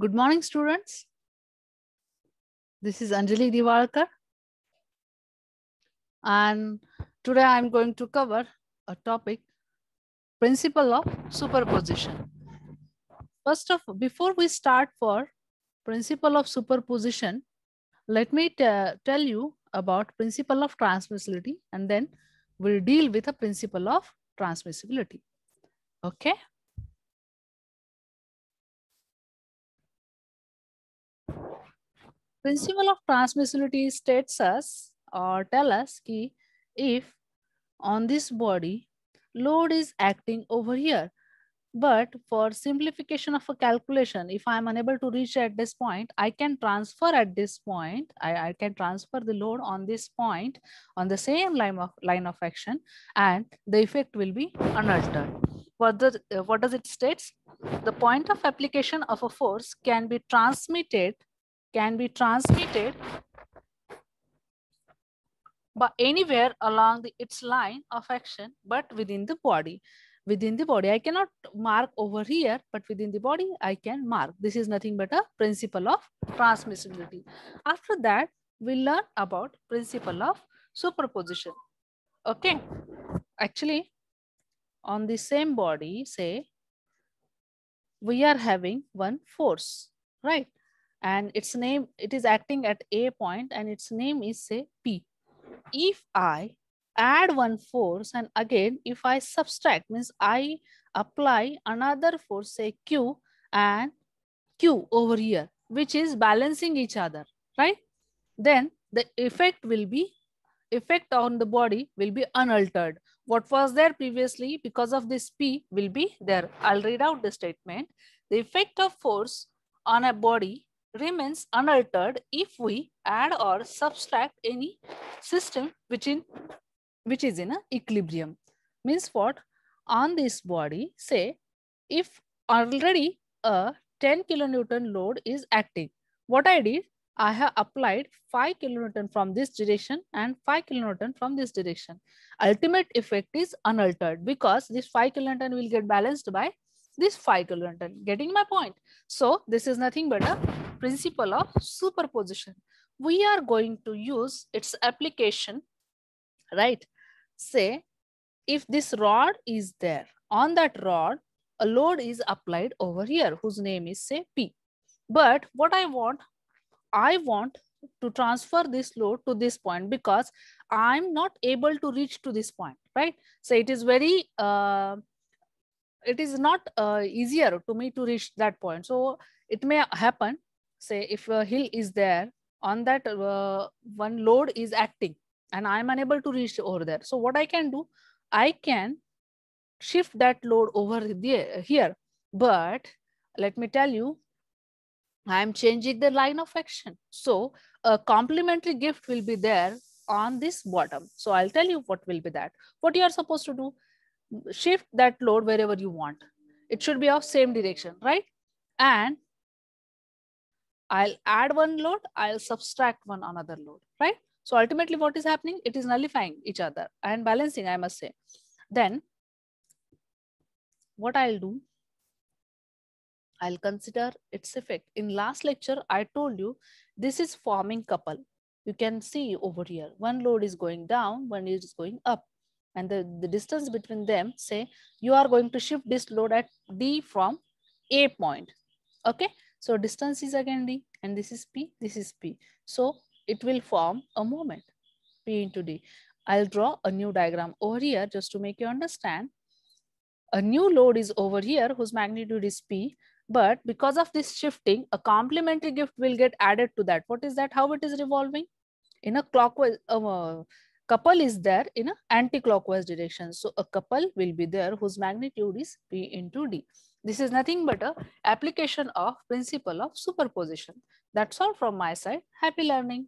Good morning, students. This is Anjali Divarkar. And today I'm going to cover a topic, principle of superposition. First of, before we start for principle of superposition, let me tell you about principle of transmissibility and then we'll deal with a principle of transmissibility. Okay. Principle of transmissibility states us or tell us ki if on this body load is acting over here but for simplification of a calculation if i'm unable to reach at this point i can transfer at this point i, I can transfer the load on this point on the same line of line of action and the effect will be unaltered what, the, uh, what does it states? The point of application of a force can be transmitted, can be transmitted but anywhere along the, its line of action, but within the body. Within the body, I cannot mark over here, but within the body, I can mark. This is nothing but a principle of transmissibility. After that, we learn about principle of superposition. Okay, actually, on the same body, say, we are having one force, right? And its name, it is acting at A point and its name is say P. If I add one force and again, if I subtract, means I apply another force, say Q and Q over here, which is balancing each other, right? Then the effect will be effect on the body will be unaltered. What was there previously because of this P will be there. I'll read out the statement. The effect of force on a body remains unaltered if we add or subtract any system which in which is in a equilibrium means what on this body say if already a 10 kilonewton load is acting what i did I have applied 5 kilonewton from this direction and 5 kilonewton from this direction. Ultimate effect is unaltered because this 5 kilonewton will get balanced by this 5 kilonewton. Getting my point? So this is nothing but a principle of superposition. We are going to use its application, right? Say, if this rod is there, on that rod, a load is applied over here whose name is say P. But what I want I want to transfer this load to this point because I'm not able to reach to this point, right? So it is very, uh, it is not uh, easier to me to reach that point. So it may happen, say if a hill is there, on that uh, one load is acting and I'm unable to reach over there. So what I can do, I can shift that load over there, here. But let me tell you, I am changing the line of action. So a complementary gift will be there on this bottom. So I'll tell you what will be that. What you are supposed to do, shift that load wherever you want. It should be of same direction, right? And I'll add one load, I'll subtract one another load, right? So ultimately what is happening? It is nullifying each other and balancing, I must say. Then what I'll do, I'll consider its effect. In last lecture, I told you this is forming couple. You can see over here, one load is going down, one is going up. And the, the distance between them, say, you are going to shift this load at D from A point. Okay, so distance is again D and this is P, this is P. So it will form a moment, P into D. I'll draw a new diagram over here just to make you understand. A new load is over here whose magnitude is P but because of this shifting, a complementary gift will get added to that. What is that? How it is revolving? In a clockwise, uh, uh couple is there in an anti-clockwise direction. So a couple will be there whose magnitude is P into D. This is nothing but a application of principle of superposition. That's all from my side. Happy learning.